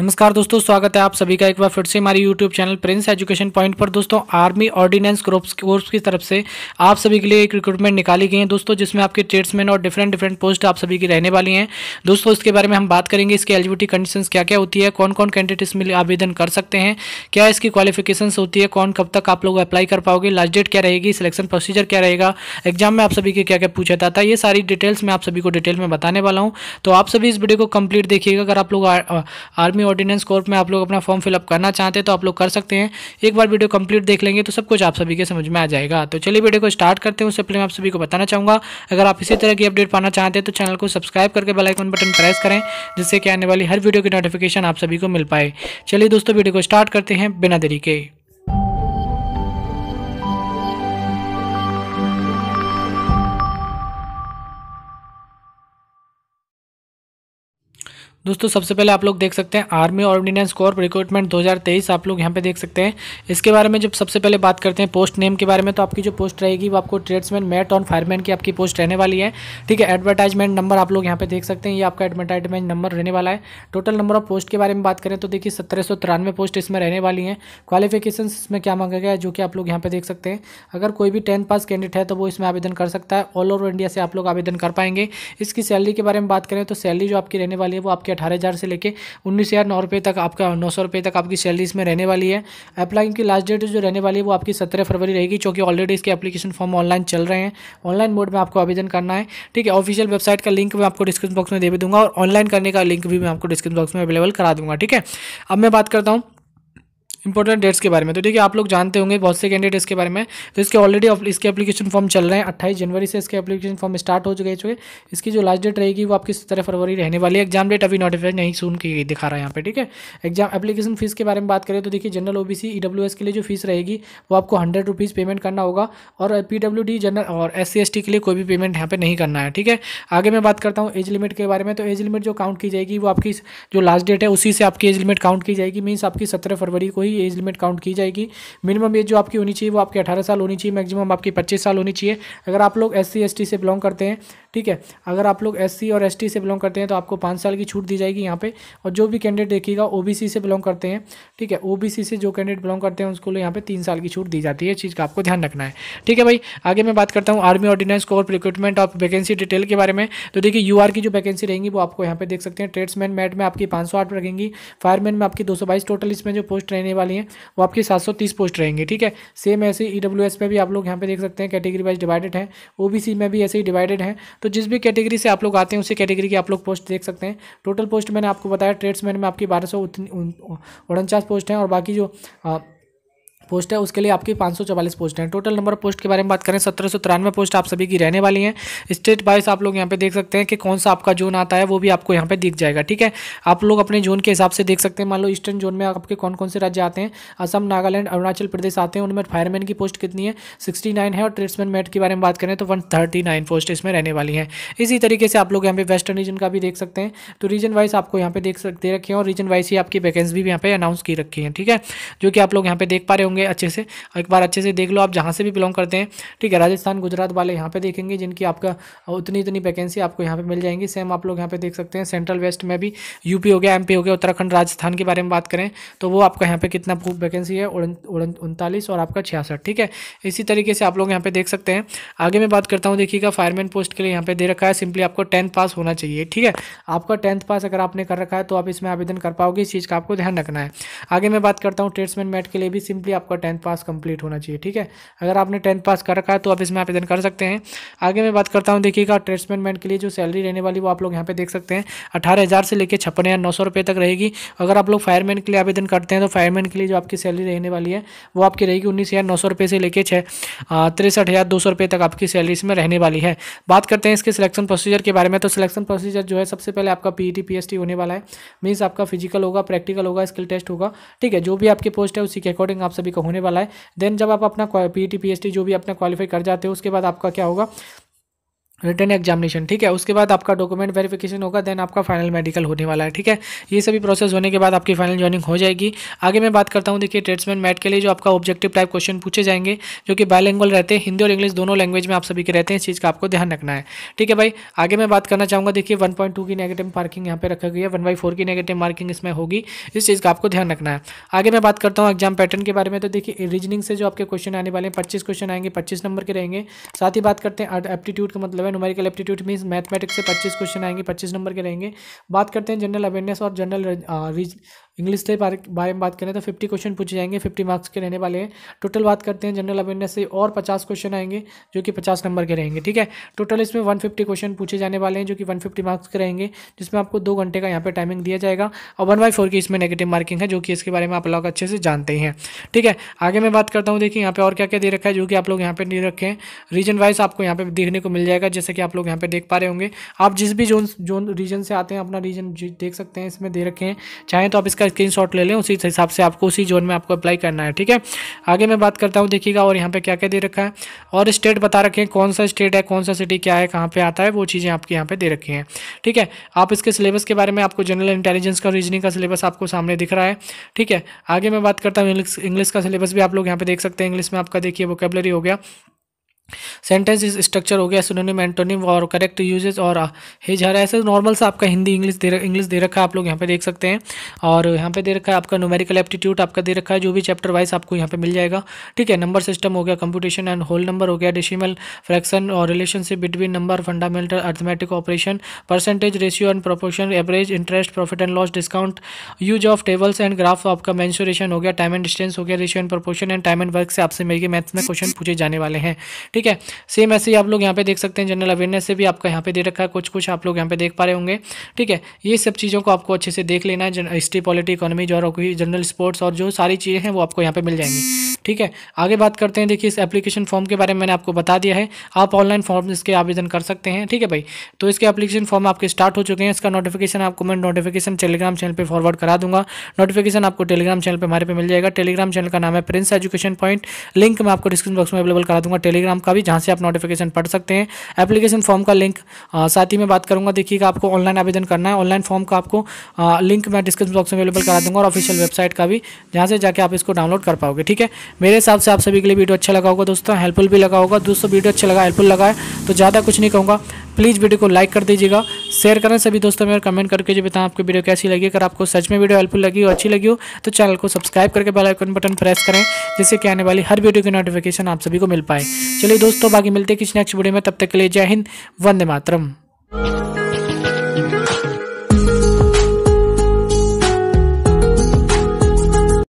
नमस्कार दोस्तों स्वागत है आप सभी का एक बार फिर से हमारे YouTube channel Prince Education Point पर दोस्तों आर्मी ऑर्डिनेंस ग्रुप्स कोर्स की तरफ से आप सभी के लिए एक रिक्रूटमेंट निकाली गई है दोस्तों जिसमें आपके ट्रेड्समैन और डिफरेंट डिफरेंट पोस्ट आप सभी की रहने वाली हैं दोस्तों इसके बारे में हम बात करेंगे इसकी एलिजिबिलिटी कंडीशन क्या क्या होती है कौन कौन कैंडिडेट इसमें आवेदन कर सकते हैं क्या इसकी क्वालिफिकेशन होती है कौन कब तक आप लोग अप्लाई कर पाओगे लास्ट डेट क्या रहेगी सिलेक्शन प्रोसीजर क्या रहेगा एग्जाम में आप सभी के क्या क्या पूछा जाता है ये सारी डिटेल्स मैं आप सभी को डिटेल में बताने वाला हूँ तो आप सभी इस वीडियो को कंप्लीट देखिएगा अगर आप लोग आर्मी ऑर्डिनेंस कोर्ट में आप लोग अपना फॉर्म फिलअप करना चाहते हैं तो आप लोग कर सकते हैं एक बार वीडियो कंप्लीट देख लेंगे तो सब कुछ आप सभी के समझ में आ जाएगा तो चलिए वीडियो को स्टार्ट करते हैं उससे पहले मैं आप सभी को बताना चाहूँगा अगर आप इसी तरह की अपडेट पाना चाहते हैं तो चैनल को सब्सक्राइब करके बेलाइकन बटन प्रेस करें जिससे कि आने वाली हर वीडियो की नोटिफिकेशन आप सभी को मिल पाए चलिए दोस्तों वीडियो को स्टार्ट करते हैं बिना देरी के दोस्तों सबसे पहले आप लोग देख सकते हैं आर्मी ऑर्डिनेंस कोर रिक्रूटमेंट 2023 आप लोग यहाँ पे देख सकते हैं इसके बारे में जब सबसे पहले बात करते हैं पोस्ट नेम के बारे में तो आपकी जो पोस्ट रहेगी वो आपको ट्रेड्समैन मेट और फायरमैन की आपकी पोस्ट रहने वाली है ठीक है एडवर्टाइजमेंट नंबर आप लोग यहाँ पे देख सकते हैं ये आपका एडवर्टाइजमेंट नंबर रहने वाला है टोटल नंबर ऑफ पोस्ट के बारे में बात करें तो देखिए सत्रह पोस्ट इसमें रहने वाली हैं क्वालिफिकेशन इसमें क्या मांगा गया है जो कि आप लोग यहाँ पर देख सकते हैं अगर कोई भी टेंथ पास कैंडिडेट है तो वो इसमें आवेदन कर सकता है ऑल ओवर इंडिया से आप लोग आवेदन कर पाएंगे इसकी सैलरी के बारे में बात करें तो सैलरी जो आपकी रहने वाली है वो आपके आपके अठारह हज़ार से लेकर उन्नीस हज़ार नौ रुपये तक आपका नौ सौ रुपये तक आपकी सैलरी इसमें रहने वाली है अप्लाइंग की लास्ट डेट जो रहने वाली है वो आपकी सत्रह फरवरी रहेगी क्योंकि ऑलरेडी इसके एप्लीकेशन फॉर्म ऑनलाइन चल रहे हैं ऑनलाइन मोड में आपको आवेदन करना है ठीक है ऑफिशियल वेबसाइट का लिंक मैं आपको डिस्क्रिप्शन बॉक्स में दे दूंगा और ऑनलाइन करने का लिंक भी मैं आपको डिस्क्रिप्शन बॉक्स में अवेलेबल करा दूंगा ठीक है अब मैं बात करता हूँ इंपॉर्टेंट डेट्स के बारे में तो ठीक है आप लोग जानते होंगे बहुत से कैंडिडेट्स के बारे में तो इसके ऑलरेडी इसके एप्लीकेशन फॉर्म चल रहे हैं अट्ठाईस जनवरी से इसके एप्लीकेशन फॉर्म स्टार्ट हो चुके चुके इसकी जो लास्ट डेट रहेगी वो आपकी सत्रह फरवरी रहने वाली है एग्जाम डेट अभी नोटिफाई नहीं सुन के दिखा रहा है यहाँ पर ठीक है एग्जाम एप्लीकेशन फीस के बारे में बात करें तो देखिए जनरल ओ बी के लिए जो फीस रहेगी वो आपको हंड्रेड रुपीज़ पेमेंट करना होगा और पी जनरल और एस सी के लिए कोई भी पेमेंट यहाँ पर नहीं करना है ठीक है आगे मैं बात करता हूँ एज लिमिट के बारे में तो एज लिमिट जो काउंट की जाएगी वो आपकी जो लास्ट डेट है उसी से आपकी एज लिमिट काउंट की जाएगी मीन्स आपकी सत्रह फरवरी को ही ही एज लिमिट काउंट की जाएगी मिनिमम एज जो आपकी होनी चाहिए वो आपकी अठारह साल होनी चाहिए मैक्सिमम आपकी पच्चीस साल होनी चाहिए अगर आप लोग एस सी से बिलोंग करते हैं ठीक है अगर आप लोग एस और एस से बिलोंग करते हैं तो आपको पाँच साल की छूट दी जाएगी यहाँ पर और जो भी कैंडिडेट देखिएगा ओ से बिलोंग करते हैं ठीक है ओ से जो कैंडिडेट बिलोंग करते हैं उसको यहाँ पर तीन साल की छूट दी जाती है चीज़ का आपको ध्यान रखना है ठीक है भाई आगे मैं बात करता हूँ आर्मी ऑर्डिनेंस कोर रिक्रूटमेंट और वैकेंसी डिटेल के बारे में तो देखिए यू की जो वैकेंसी रहेंगी वो आपको यहाँ पे देख सकते हैं ट्रेड्समैन मैट में आपकी पाँच सौ आठ रहेंगी फायरमैन में आपकी दो सौ बाईस टोटल इसमें जो पोस्ट रहने वाली हैं वो आपकी सात सौ तीस पोस्ट रहेंगी ठीक है सेम ऐसे ई डब्ल्यू एस में भी आप लोग यहाँ पे देख सकते हैं कैटेगरी वाइज डिवाइडेड है ओ सी में भी ऐसे ही डिवाइडेड है तो जिस भी कैटेगरी से आप लोग आते हैं उसी कैटेगरी की आप लोग पोस्ट देख सकते हैं टोटल पोस्ट मैंने आपको बताया ट्रेड्समैन में आपकी बारह सौ उनचास पोस्ट हैं और बाकी जो पोस्ट है उसके लिए आपकी पाँच पोस्ट हैं टोटल नंबर ऑफ पोस्ट के बारे में बात करें सत्रह पोस्ट आप सभी की रहने वाली हैं स्टेट वाइज आप लोग यहाँ पे देख सकते हैं कि कौन सा आपका जोन आता है वो भी आपको यहाँ पे दिख जाएगा ठीक है आप लोग अपने जोन के हिसाब से देख सकते हैं मान लो ईस्टर्न जोन में आपके कौन कौन से राज्य आते हैं असम नागालैंड अरुणाचल प्रदेश आते हैं उनमें फायरमैन की पोस्ट कितनी है सिक्सटी नाइन है और ट्रेड्समैन मेट के बारे में बात करें तो वन थर्टी नाइन पोस्ट इसमें रहने वाली हैं इसी तरीके से आप लोग यहाँ पे वेस्टर्न रीजन का भी देख सकते हैं तो रीजन वाइज आपको यहाँ पे देख सकते रखे हैं और रीजन वाइज ही आपकी वैकेंसी भी यहाँ पे अनाउंस की रखी है ठीक है जो कि आप लोग यहाँ पे देख पा रहे होंगे देखेंगे अच्छे से एक बार अच्छे से देख लो आप जहाँ से भी बिलोंग करते हैं ठीक है राजस्थान गुजरात वाले यहाँ पे देखेंगे जिनकी आपका उतनी इतनी वैकेंसी आपको यहाँ पे मिल जाएंगी सेम आप लोग यहाँ पे देख सकते हैं सेंट्रल वेस्ट में भी यूपी हो गया एमपी हो गया उत्तराखंड राजस्थान के बारे में बात करें तो वो आपका यहाँ पे कितना वैकेंसी है उनतालीस और आपका छियासठ ठीक है इसी तरीके से आप लोग यहाँ पे देख सकते हैं आगे मैं बात करता हूँ देखिएगा फायरमैन पोस्ट के लिए यहाँ पे दे रखा है सिंपली आपको टेंथ पास होना चाहिए ठीक है आपका टेंथ पास अगर आपने कर रखा है तो आप इसमें आवेदन कर पाओगे इस चीज़ का आपको ध्यान रखना है आगे मैं बात करता हूँ ट्रेड्समैन मैट के लिए भी सिंपली आपको आपका टेंथ पास कंप्लीट होना चाहिए ठीक है अगर आपने टेंथ पास कर रखा है तो आप इसमें आवेदन कर सकते हैं आगे मैं बात करता हूँ देखिएगा ट्रेड्समैन मैन के लिए जो सैलरी रहने वाली वो आप लोग यहाँ पे देख सकते हैं अठारह हज़ार से लेकर छप्पन हज़ार नौ सौ रुपये तक रहेगी अगर आप लोग फायरमैन के लिए आवेदन करते हैं तो फायरमैन के लिए जो आपकी सैलरी रहने वाली है वो आपकी रहेगी उन्नीस हज़ार नौ सौ रुपये से लेकर छः तिरसठ हज़ार दो सौ रुपये तक आपकी सैलरी इसमें रहने वाली है बात करते हैं इसके सिलेक्शन प्रोसीजर के बारे में तो सिलेक्शन प्रोसीजर जो है सबसे पहले आपका पी ई e होने वाला है मीन्स आपका फिजिकल होगा प्रैक्टिकल होगा स्किल टेस्ट होगा ठीक है जो भी आपकी पोस्ट है उसी के अकॉर्डिंग आप सभी सभी का होने वाला है देन जब आप अपना पी टी जो भी अपना क्वालिफाई कर जाते हो उसके बाद आपका क्या होगा रिटर्न एग्जामिनेशन ठीक है उसके बाद आपका डॉक्यूमेंट वेरिफिकेशन होगा देन आपका फाइनल मेडिकल होने वाला है ठीक है ये सभी प्रोसेस होने के बाद आपकी फाइनल ज्वाइनिंग हो जाएगी आगे मैं बात करता हूँ देखिए ट्रेड्समैन मैट के लिए जो आपका ऑब्जेक्टिव टाइप क्वेश्चन पूछे जाएंगे जो कि बायलैंगल रहते हैं हिंदी और इंग्लिश दोनों लैंग्वेज में आप सभी के रहते हैं इस चीज़ का आपको ध्यान रखना है ठीक है भाई आगे मैं बात करना चाहूँगा देखिए वन की नेगेटिव मार्किंग यहाँ पे रखा गया है वन की नेगेटिव मार्किंग इसमें होगी इस चीज़ का आपको ध्यान रखना है आगे मैं बात करता हूँ एग्जाम पैटर्न के बारे में तो देखिए रीजनिंग से जो आपके क्वेश्चन आने वाले हैं पच्चीस क्वेश्चन आएंगे पच्चीस नंबर के रहेंगे साथ ही बात करते हैं एप्टीट्यूड का मतलब seven numerical aptitude mean mathematics से पच्चीस क्वेश्चन आएंगे पच्चीस नंबर के रहेंगे बात करते हैं जनरल अवेयरनेस और जनरल इंग्लिश के बारे में बात करें तो फिफ्टी क्वेश्चन पूछे जाएंगे फिफ्टी मार्क्स के रहने वाले हैं टोटल बात करते हैं जनरल अवेयरनेस से और पचास क्वेश्चन आएंगे जो कि पचास नंबर के रहेंगे ठीक है टोटल इसमें वन फिफ्टी क्वेश्चन पूछे जाने वाले हैं जो कि वन फिफ्टी मार्क्स के रहेंगे जिसमें आपको दो घंटे का यहाँ पर टाइमिंग दिया जाएगा और वन बाई फोर की इसमें नेगेटिव मार्किंग है जो कि इसके बारे में आप लोग अच्छे से जानते हैं ठीक है आगे मैं बात करता हूँ देखिए यहाँ पे और क्या क्या दे रखा है जो कि आप लोग यहाँ पर दे रखे हैं रीजन वाइज आपको यहाँ पे देखने को मिल जाएगा जैसे कि आप लोग यहाँ पर देख पा रहे होंगे आप जिस भी जोन जोन रीजन से आते हैं अपना रीजन देख सकते हैं इसमें दे रखे हैं चाहें तो आप इसका स्क्रीनशॉट ले लें उसी हिसाब से आपको उसी जोन में आपको अप्लाई करना है ठीक है आगे मैं बात करता हूँ देखिएगा और यहाँ पर क्या क्या दे रखा है और स्टेट बता रखे हैं कौन सा स्टेट है कौन सा सिटी क्या है कहाँ पर आता है वो चीज़ें आपके यहाँ पर दे रखी हैं ठीक है आप इसके सिलेबस के बारे में आपको जनरल इंटेलिजेंस का रीजनिंग का सिलेबस आपको सामने दिख रहा है ठीक है आगे मैं बात करता हूँ इंग्लिश का सिलेबस भी आप लोग यहाँ पे देख सकते हैं इंग्लिश में आपका देखिए वोकेबलरी हो गया सेंटेंस इज स्ट्रक्चर हो गया सुनोनिम एंटोनिम और करेक्ट यूजेस और हिज हर ऐसे नॉर्मल सा आपका हिंदी इंग्लिश दे इंग्लिश दे रखा है आप लोग यहाँ पे देख सकते हैं और यहाँ पे दे रखा है आपका न्यूमेरिकल एप्टीट्यूड आपका दे रखा है जो भी चैप्टर वाइज आपको यहाँ पे मिल जाएगा ठीक है नंबर सिस्टम हो गया कंप्यूटेशन एंड होल नंबर हो गया डिशिमल फ्रैक्शन और relationship between number fundamental arithmetic operation percentage ratio and proportion average interest profit and loss discount use of tables and graph आपका मैंसुरेशन हो गया टाइम एंड डिस्टेंस हो गया ratio and proportion and time and work से आपसे मेरे maths में question पूछे जाने वाले हैं ठीक ठीक है सेम ऐसे ही आप लोग यहाँ पे देख सकते हैं जनरल अवेयरनेस से भी आपका यहाँ पे दे रखा है कुछ कुछ आप लोग यहाँ पे देख पा रहे होंगे ठीक है ये सब चीज़ों को आपको अच्छे से देख लेना है हिस्ट्री पॉलिटी इकोनॉमी जो जनरल स्पोर्ट्स और जो सारी चीज़ें हैं वो आपको यहाँ पे मिल जाएंगी ठीक है आगे बात करते हैं देखिए इस एप्लीकेशन फॉर्म के बारे में मैंने आपको बता दिया है आप ऑनलाइन फॉर्म इसके आवेदन कर सकते हैं ठीक है भाई तो इसके एप्लीकेशन फॉर्म आपके स्टार्ट हो चुके हैं इसका नोटिफिकेशन आपको मैं नोटिफिकेशन टेलीग्राम चैनल पर फॉरवर्ड करा दूंगा नोटिफिकेशन आपको टेलीग्राम चैनल पर हमारे पे मिल जाएगा टेलीग्राम चैनल का नाम है प्रिंस एजुकेशन पॉइंट लिंक मैं आपको डिस्क्रिप्शन बॉक्स में अवेलेबल करा दूंगा टेलीग्राम का भी जहाँ से आप नोटिफिकेशन पढ़ सकते हैं एप्लीकेशन फॉर्म का लिंक साथ ही में बात करूँगा देखिएगा आपको ऑनलाइन आवेदन करना है ऑनलाइन फॉर्म का आपको लिंक मैं डिस्क्रिप्शन बॉक्स में अवेलेबल करा दूंगा और ऑफिशियल वेबसाइट का भी जहाँ से जाके आप इसको डाउनलोड कर पाओगे ठीक है मेरे हिसाब से आप सभी के लिए वीडियो अच्छा लगा होगा दोस्तों हेल्पफुल भी लगा होगा दोस्तों वीडियो अच्छा लगा हेल्पफुल लगा है तो ज़्यादा कुछ नहीं कहूँगा प्लीज़ वीडियो को लाइक कर दीजिएगा शेयर करें सभी दोस्तों में और कमेंट करके जो बताएं आपको वीडियो कैसी लगी अगर आपको सच में वीडियो हेल्पफुल लगी हो अच्छी लगी हो तो चैनल को सब्सक्राइब करके बेल आइकन बटन प्रेस करें जिससे कि आने वाली हर वीडियो की नोटिफिकेशन आप सभी को मिल पाए चलिए दोस्तों बाकी मिलते हैं किसी नेक्स्ट वीडियो में तब तक के लिए जय हिंद वंदे मातरम